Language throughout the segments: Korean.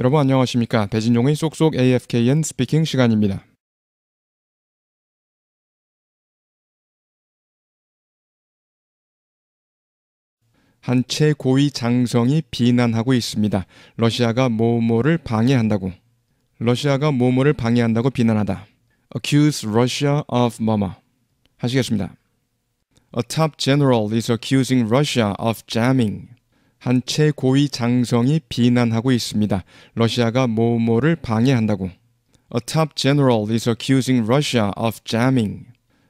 여러분 안녕하십니까? 배진종의 쏙쏙 AFKN 스피킹 시간입니다. 한체 고위 장성이 비난하고 있습니다. 러시아가 모모를 방해한다고. 러시아가 모모를 방해한다고 비난하다. Accuse Russia of Mama. 하시겠습니다. A top general is accusing Russia of jamming. 한 최고위 장성이 비난하고 있습니다. 러시아가 뭐뭐를 방해한다고. A top general is accusing Russia of jamming.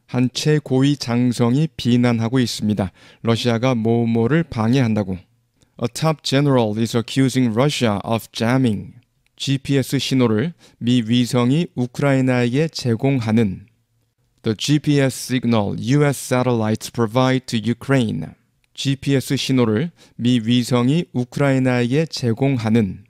한 최고위 장성이 비난하고 있습니다. 러시아가 뭐뭐를 방해한다고. A top general is accusing Russia of jamming. GPS 신호를 미 위성이 우크라이나에게 제공하는 The GPS signal US satellites provide to Ukraine GPS 신호를 미 위성이 우크라이나에게 제공하는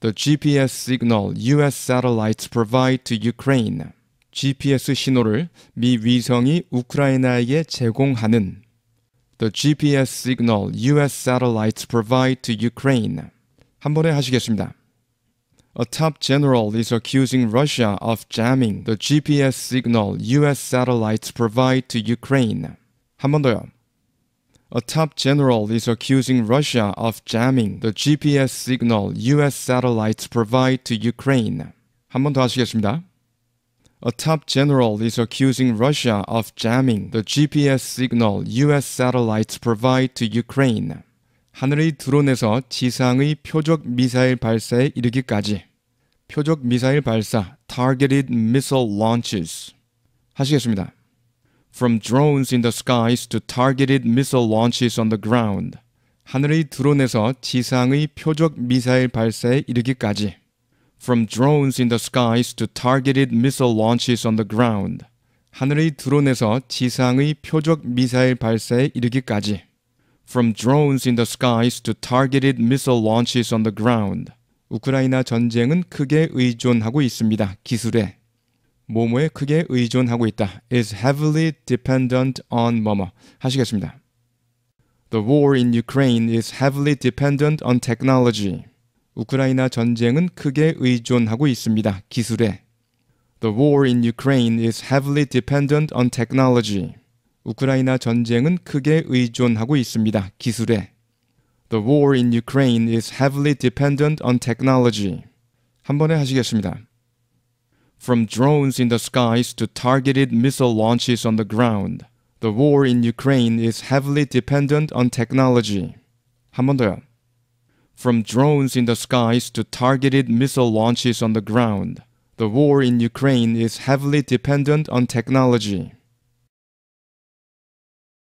The GPS signal US satellites provide to Ukraine. GPS 신호를 미 위성이 우크라이나에게 제공하는 The GPS signal US satellites provide to Ukraine. 한 번에 하시겠습니다. A top general is accusing Russia of jamming the GPS signal US satellites provide to Ukraine. 한 번 더요. A top general is accusing Russia of jamming the GPS signal US satellites provide to Ukraine. 한 번 더 하시겠습니다. A top general is accusing Russia of jamming the GPS signal US satellites provide to Ukraine. 하늘의 드론에서 지상의 표적 미사일 발사에 이르기까지 표적 미사일 발사 targeted missile launches 하시겠습니다. from drones in the skies to targeted missile launches on the ground. 하늘의 드론에서 지상의 표적 미사일 발사에 이르기까지. From drones in the skies to targeted missile launches on the ground. 하늘의 드론에서 지상의 표적 미사일 발사에 이르기까지. From drones in the skies to targeted missile launches on the ground. 우크라이나 전쟁은 크게 의존하고 있습니다. 기술에. 뭐뭐에 크게 의존하고 있다. is heavily dependent on 뭐뭐 하시겠습니다. The war in Ukraine is heavily dependent on technology. 우크라이나 전쟁은 크게 의존하고 있습니다. 기술에. The war in Ukraine is heavily dependent on technology. 우크라이나 전쟁은 크게 의존하고 있습니다. 기술에. The war in Ukraine is heavily dependent on technology. 한 번에 하시겠습니다. from drones in the skies to targeted missile launches on the ground. The war in Ukraine is heavily dependent on technology. 한 더요. From drones in the skies to targeted missile launches on the ground. The war in Ukraine is heavily dependent on technology.